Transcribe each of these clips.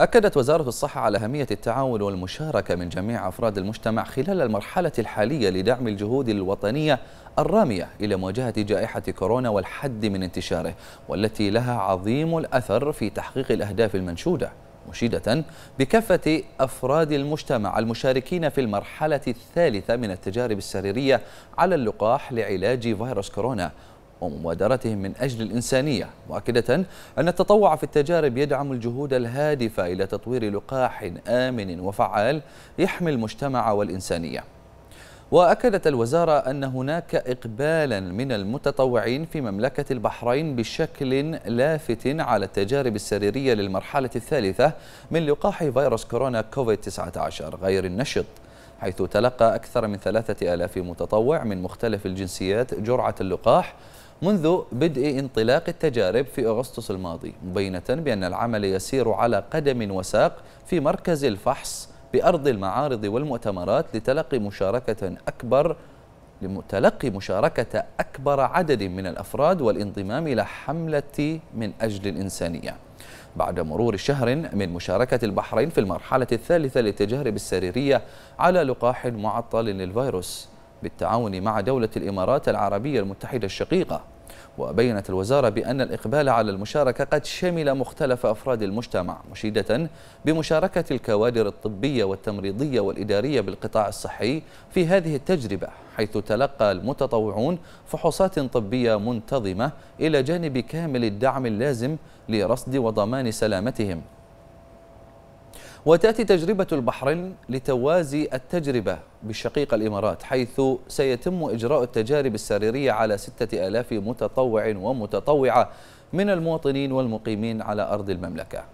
أكدت وزارة الصحة على أهمية التعاون والمشاركة من جميع أفراد المجتمع خلال المرحلة الحالية لدعم الجهود الوطنية الرامية إلى مواجهة جائحة كورونا والحد من انتشاره والتي لها عظيم الأثر في تحقيق الأهداف المنشودة مشيدة بكافة أفراد المجتمع المشاركين في المرحلة الثالثة من التجارب السريرية على اللقاح لعلاج فيروس كورونا ومبادرتهم من أجل الإنسانية مؤكدة أن التطوع في التجارب يدعم الجهود الهادفة إلى تطوير لقاح آمن وفعال يحمي المجتمع والإنسانية وأكدت الوزارة أن هناك إقبالا من المتطوعين في مملكة البحرين بشكل لافت على التجارب السريرية للمرحلة الثالثة من لقاح فيروس كورونا كوفيد-19 غير النشط حيث تلقى أكثر من ثلاثة آلاف متطوع من مختلف الجنسيات جرعة اللقاح منذ بدء انطلاق التجارب في أغسطس الماضي مبينة بأن العمل يسير على قدم وساق في مركز الفحص بأرض المعارض والمؤتمرات لتلقي مشاركة أكبر لتلقي مشاركة أكبر عدد من الأفراد والانضمام إلى حملة من أجل الإنسانية بعد مرور شهر من مشاركة البحرين في المرحلة الثالثة للتجارب السريرية على لقاح معطل للفيروس بالتعاون مع دولة الإمارات العربية المتحدة الشقيقة وبينت الوزارة بأن الإقبال على المشاركة قد شمل مختلف أفراد المجتمع مشيدة بمشاركة الكوادر الطبية والتمريضية والإدارية بالقطاع الصحي في هذه التجربة حيث تلقى المتطوعون فحوصات طبية منتظمة إلى جانب كامل الدعم اللازم لرصد وضمان سلامتهم وتأتي تجربة البحرين لتوازي التجربة بالشقيقة الإمارات حيث سيتم إجراء التجارب السريرية على ستة آلاف متطوع ومتطوعة من المواطنين والمقيمين على أرض المملكة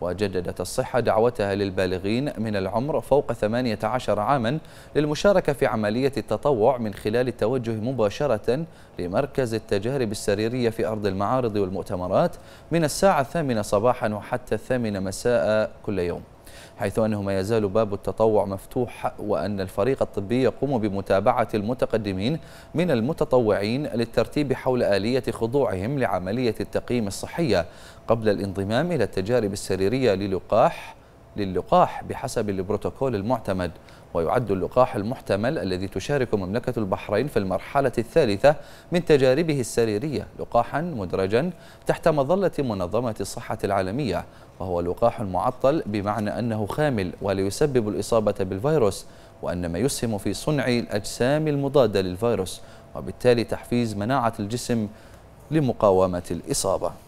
وجددت الصحة دعوتها للبالغين من العمر فوق 18 عاما للمشاركة في عملية التطوع من خلال التوجه مباشرة لمركز التجارب السريرية في أرض المعارض والمؤتمرات من الساعة الثامنة صباحا وحتى الثامنة مساء كل يوم حيث أنه ما يزال باب التطوع مفتوح وأن الفريق الطبي يقوم بمتابعة المتقدمين من المتطوعين للترتيب حول آلية خضوعهم لعملية التقييم الصحية قبل الانضمام إلى التجارب السريرية للقاح للقاح بحسب البروتوكول المعتمد ويعد اللقاح المحتمل الذي تشارك مملكة البحرين في المرحلة الثالثة من تجاربه السريرية لقاحا مدرجا تحت مظلة منظمة الصحة العالمية وهو لقاح معطل بمعنى أنه خامل ولا يسبب الإصابة بالفيروس وأن ما يسهم في صنع الأجسام المضادة للفيروس وبالتالي تحفيز مناعة الجسم لمقاومة الإصابة